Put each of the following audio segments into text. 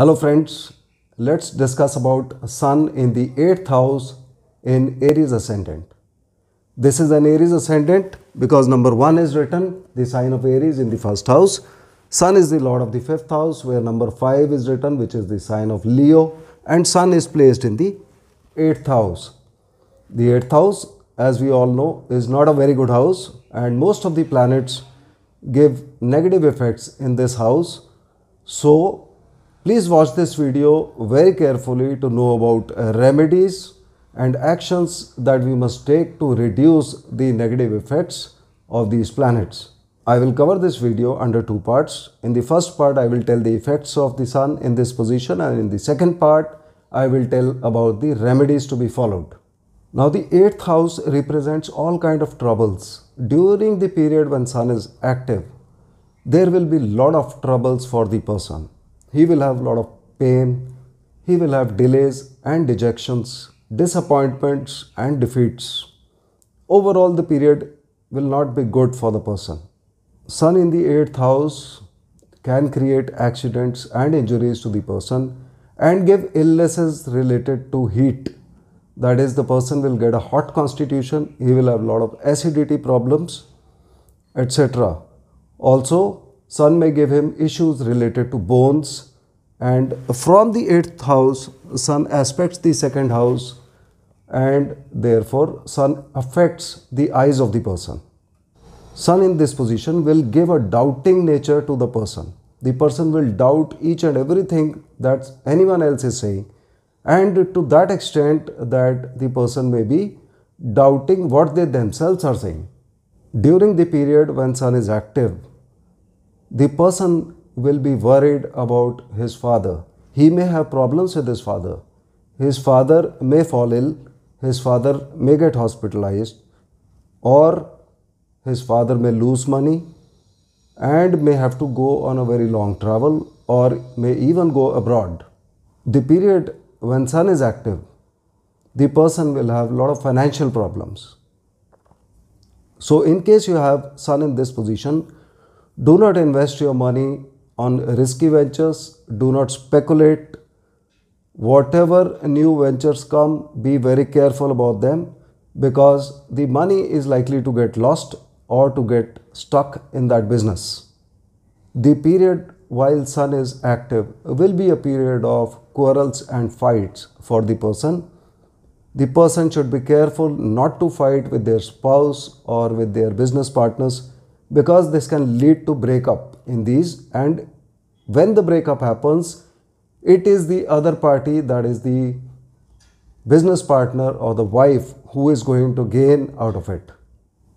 Hello friends, let's discuss about Sun in the 8th house in Aries ascendant. This is an Aries ascendant because number 1 is written, the sign of Aries in the 1st house. Sun is the lord of the 5th house where number 5 is written which is the sign of Leo and Sun is placed in the 8th house. The 8th house as we all know is not a very good house and most of the planets give negative effects in this house. So Please watch this video very carefully to know about remedies and actions that we must take to reduce the negative effects of these planets. I will cover this video under two parts. In the first part, I will tell the effects of the sun in this position and in the second part, I will tell about the remedies to be followed. Now the 8th house represents all kind of troubles. During the period when sun is active, there will be lot of troubles for the person. He will have a lot of pain. He will have delays and dejections, disappointments and defeats. Overall, the period will not be good for the person. Sun in the 8th house can create accidents and injuries to the person and give illnesses related to heat. That is, the person will get a hot constitution, he will have a lot of acidity problems, etc. Also, Sun may give him issues related to bones. And from the eighth house, Sun aspects the second house, and therefore, Sun affects the eyes of the person. Sun in this position will give a doubting nature to the person. The person will doubt each and everything that anyone else is saying, and to that extent, that the person may be doubting what they themselves are saying. During the period when Sun is active, the person will be worried about his father. He may have problems with his father. His father may fall ill, his father may get hospitalized, or his father may lose money and may have to go on a very long travel or may even go abroad. The period when sun is active, the person will have a lot of financial problems. So, in case you have sun in this position, do not invest your money on risky ventures. Do not speculate. Whatever new ventures come, be very careful about them because the money is likely to get lost or to get stuck in that business. The period while sun is active will be a period of quarrels and fights for the person. The person should be careful not to fight with their spouse or with their business partners because this can lead to breakup in these and when the breakup happens it is the other party that is the business partner or the wife who is going to gain out of it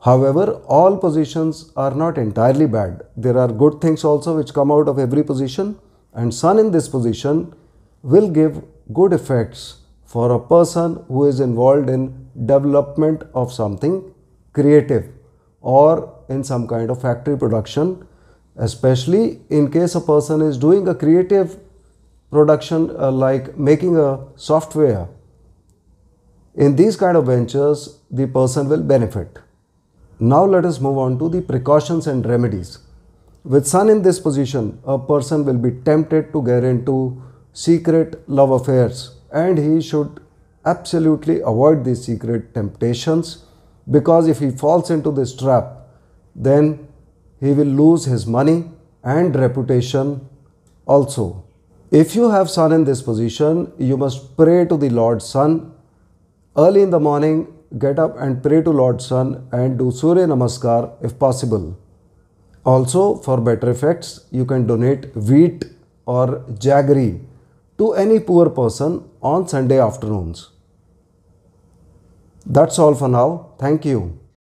however all positions are not entirely bad there are good things also which come out of every position and sun in this position will give good effects for a person who is involved in development of something creative or in some kind of factory production especially in case a person is doing a creative production uh, like making a software in these kind of ventures the person will benefit now let us move on to the precautions and remedies with sun in this position a person will be tempted to get into secret love affairs and he should absolutely avoid these secret temptations because if he falls into this trap, then he will lose his money and reputation also. If you have son in this position, you must pray to the Lord's son. Early in the morning, get up and pray to Lord's son and do Surya Namaskar if possible. Also, for better effects, you can donate wheat or jaggery to any poor person on Sunday afternoons. That's all for now. Thank you.